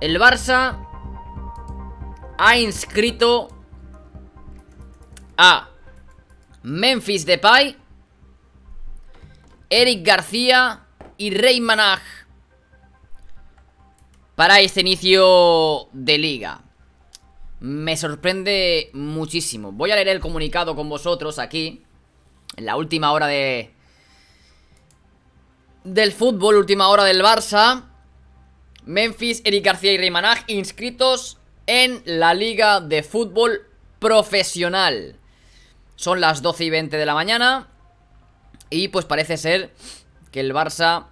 El Barça ha inscrito a Memphis Depay, Eric García y Rey Manaj para este inicio de liga. Me sorprende muchísimo. Voy a leer el comunicado con vosotros aquí, en la última hora de... Del fútbol, última hora del Barça. Memphis, Eric García y Reymanaj inscritos en la Liga de Fútbol Profesional. Son las 12 y 20 de la mañana y pues parece ser que el Barça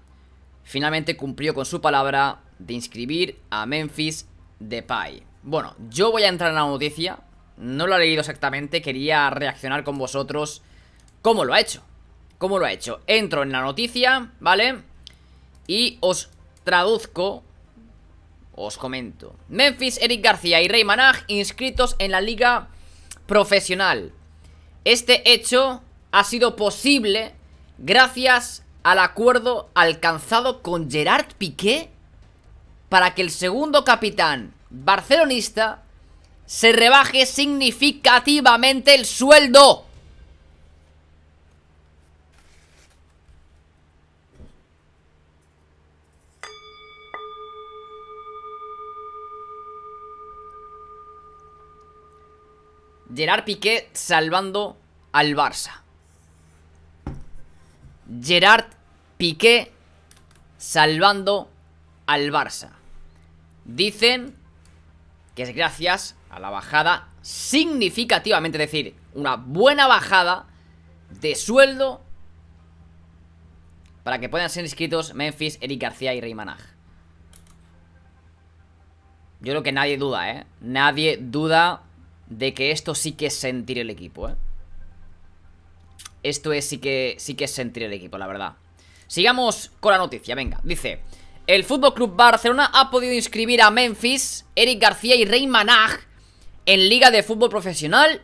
finalmente cumplió con su palabra de inscribir a Memphis Depay. Bueno, yo voy a entrar en la noticia, no lo he leído exactamente, quería reaccionar con vosotros cómo lo ha hecho. ¿Cómo lo ha hecho? Entro en la noticia, ¿vale? Y os traduzco os comento. Memphis, Eric García y Rey Manaj inscritos en la liga profesional. Este hecho ha sido posible gracias al acuerdo alcanzado con Gerard Piqué para que el segundo capitán barcelonista se rebaje significativamente el sueldo. Gerard Piqué salvando al Barça. Gerard Piqué salvando al Barça. Dicen que es gracias a la bajada significativamente, es decir, una buena bajada de sueldo para que puedan ser inscritos Memphis, Eric García y Rey Manaj. Yo creo que nadie duda, ¿eh? Nadie duda de que esto sí que es sentir el equipo, ¿eh? Esto es sí que, sí que es sentir el equipo, la verdad. Sigamos con la noticia, venga. Dice, el FC Club Barcelona ha podido inscribir a Memphis, Eric García y Rey Manaj en Liga de Fútbol Profesional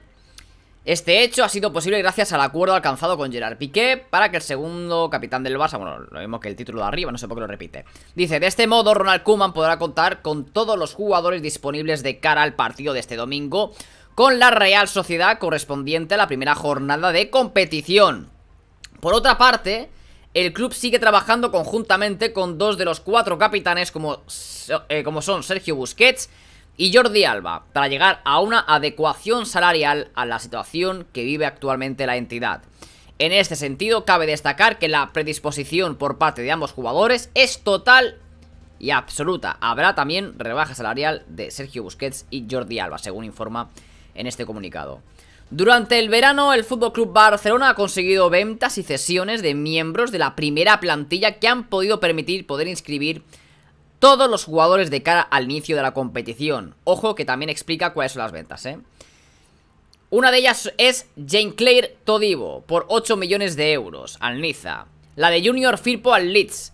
este hecho ha sido posible gracias al acuerdo alcanzado con Gerard Piqué para que el segundo capitán del Barça, bueno, lo vemos que el título de arriba, no sé por qué lo repite. Dice, de este modo Ronald Koeman podrá contar con todos los jugadores disponibles de cara al partido de este domingo con la Real Sociedad correspondiente a la primera jornada de competición. Por otra parte, el club sigue trabajando conjuntamente con dos de los cuatro capitanes como, eh, como son Sergio Busquets, y Jordi Alba para llegar a una adecuación salarial a la situación que vive actualmente la entidad. En este sentido, cabe destacar que la predisposición por parte de ambos jugadores es total y absoluta. Habrá también rebaja salarial de Sergio Busquets y Jordi Alba, según informa en este comunicado. Durante el verano, el FC Barcelona ha conseguido ventas y cesiones de miembros de la primera plantilla que han podido permitir poder inscribir todos los jugadores de cara al inicio de la competición. Ojo que también explica cuáles son las ventas, ¿eh? Una de ellas es Jane Claire Todivo por 8 millones de euros al Niza. La de Junior Firpo al Leeds,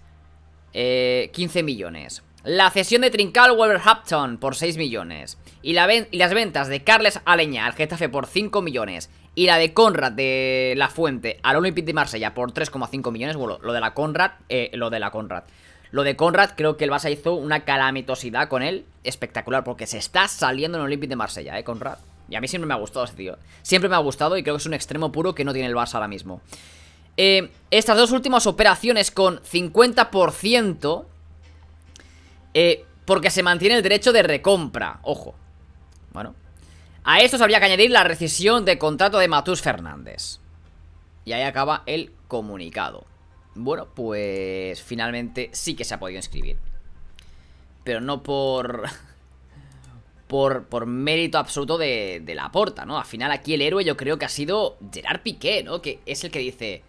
15 eh, millones. La cesión de Trincal Wolverhampton por 6 millones. Y, las ventas de Carles Aleña al Getafe por 5 millones. Y la de Conrad de La Fuente al Olympique de Marsella por 3,5 millones. Bueno, lo de la Conrad, eh, lo de la Conrad. Lo de Conrad, creo que el Barça hizo una calamitosidad con él espectacular, porque se está saliendo en el Olympique de Marsella, ¿eh, Conrad? Y a mí siempre me ha gustado ese tío. Siempre me ha gustado y creo que es un extremo puro que no tiene el Barça ahora mismo. Eh, estas dos últimas operaciones con 50%, eh, porque se mantiene el derecho de recompra, ojo. Bueno, a esto se habría que añadir la rescisión de contrato de Matús Fernández. Y ahí acaba el comunicado. Bueno, pues finalmente sí que se ha podido inscribir. Pero no por... Por, por mérito absoluto de, la porta, ¿no? Al final aquí el héroe yo creo que ha sido Gerard Piqué, ¿no? Que es el que dice...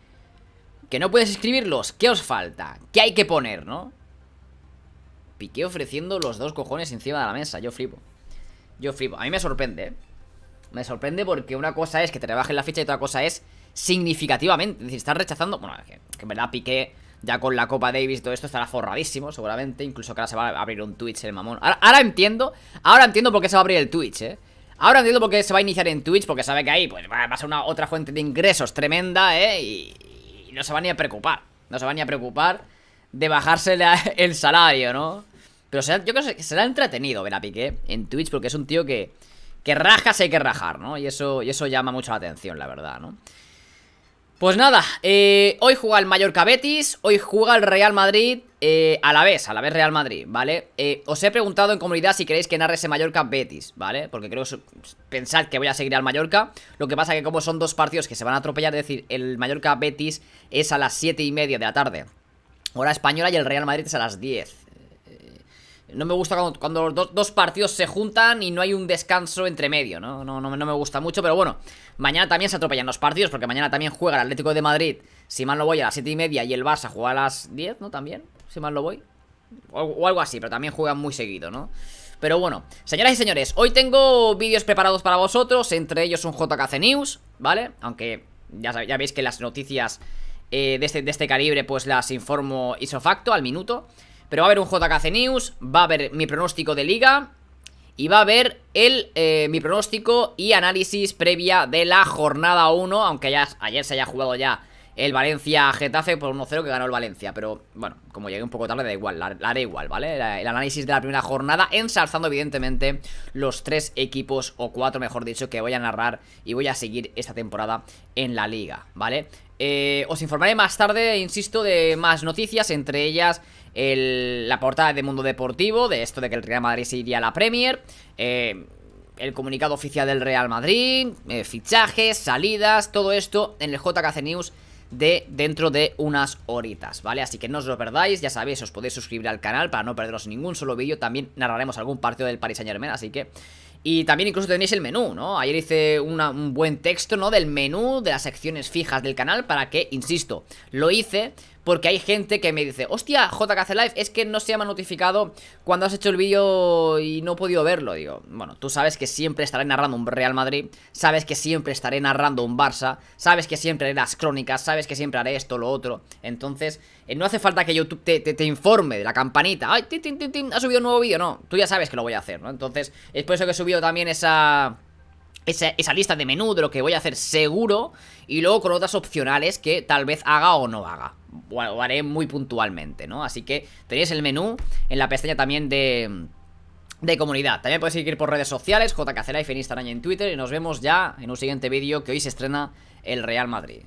Que no puedes escribirlos, ¿qué os falta? ¿Qué hay que poner, no? Piqué ofreciendo los dos cojones encima de la mesa, yo flipo. Yo flipo, a mí me sorprende, ¿eh? Me sorprende porque una cosa es que te rebajen la ficha y otra cosa es significativamente. Es decir, está rechazando. Bueno, que, que, en verdad Piqué, ya con la Copa Davis y todo esto, estará forradísimo, seguramente. Incluso que ahora se va a abrir un Twitch el mamón. Ahora, entiendo, ahora entiendo por qué se va a abrir el Twitch, eh. Ahora entiendo por qué se va a iniciar en Twitch, porque sabe que ahí pues, va a ser una otra fuente de ingresos tremenda, ¿eh? Y, no se va ni a preocupar. No se va ni a preocupar de bajarse el salario, ¿no? Pero yo creo que será entretenido ver a Piqué en Twitch, porque es un tío que, que raja si hay que rajar, ¿no? Y eso, y eso llama mucho la atención, la verdad, ¿no? Pues nada, eh, hoy juega el Mallorca Betis, hoy juega el Real Madrid eh, a la vez, a la vez Real Madrid, ¿vale? Eh, os he preguntado en comunidad si queréis que narre ese Mallorca Betis, ¿vale? Porque creo pensad que voy a seguir al Mallorca. Lo que pasa que como son dos partidos que se van a atropellar, es decir, el Mallorca Betis es a las 7 y media de la tarde. Hora española y el Real Madrid es a las 10. No me gusta cuando, los dos, partidos se juntan y no hay un descanso entre medio, ¿no? No, ¿no? no, me gusta mucho, pero bueno. Mañana también se atropellan los partidos, porque mañana también juega el Atlético de Madrid, si mal no voy, a las 7 y media, y el Barça juega a las 10, ¿no? También, si mal no voy. O, algo así, pero también juegan muy seguido, ¿no? Pero bueno, señoras y señores, hoy tengo vídeos preparados para vosotros, entre ellos un JKC News, ¿vale? Aunque ya, ya veis que las noticias eh, de, este, de este calibre, pues las informo isofacto al minuto. Pero va a haber un JKC News, va a haber mi pronóstico de liga y va a haber el, eh, mi pronóstico y análisis previa de la jornada 1, aunque ya, ayer se haya jugado ya el Valencia-Getafe por 1-0 que ganó el Valencia. Pero bueno, como llegué un poco tarde, da igual, la, haré igual, ¿vale? el análisis de la primera jornada, ensalzando evidentemente los tres equipos, o cuatro mejor dicho, que voy a narrar y voy a seguir esta temporada en la liga, ¿vale? Eh, os informaré más tarde, insisto, de más noticias, entre ellas la portada de Mundo Deportivo, de esto de que el Real Madrid se iría a la Premier, eh, el comunicado oficial del Real Madrid, eh, fichajes, salidas, todo esto en el JKC News de dentro de unas horitas, ¿vale? Así que no os lo perdáis, ya sabéis, os podéis suscribir al canal para no perderos ningún solo vídeo, también narraremos algún partido del Paris Saint Germain, así que... Y también incluso tenéis el menú, ¿no? Ayer hice un buen texto, ¿no? Del menú, de las secciones fijas del canal para que, insisto, lo hice porque hay gente que me dice, hostia, JKC Live, es que no se me ha notificado cuando has hecho el vídeo y no he podido verlo. Digo, bueno, tú sabes que siempre estaré narrando un Real Madrid, sabes que siempre estaré narrando un Barça, sabes que siempre haré las crónicas, sabes que siempre haré esto, lo otro. Entonces, eh, no hace falta que YouTube te, informe de la campanita, ay, tin, tin, tin, ha subido un nuevo vídeo, no, tú ya sabes que lo voy a hacer, ¿no? Entonces, es por eso que he subido también esa esa, lista de menú de lo que voy a hacer seguro y luego con otras opcionales que tal vez haga o no haga. O, haré muy puntualmente, ¿no? Así que tenéis el menú en la pestaña también de... comunidad. También podéis seguir por redes sociales, JKCLife en Instagram y en Twitter. Y nos vemos ya en un siguiente vídeo que hoy se estrena el Real Madrid.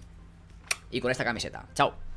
Y con esta camiseta. Chao.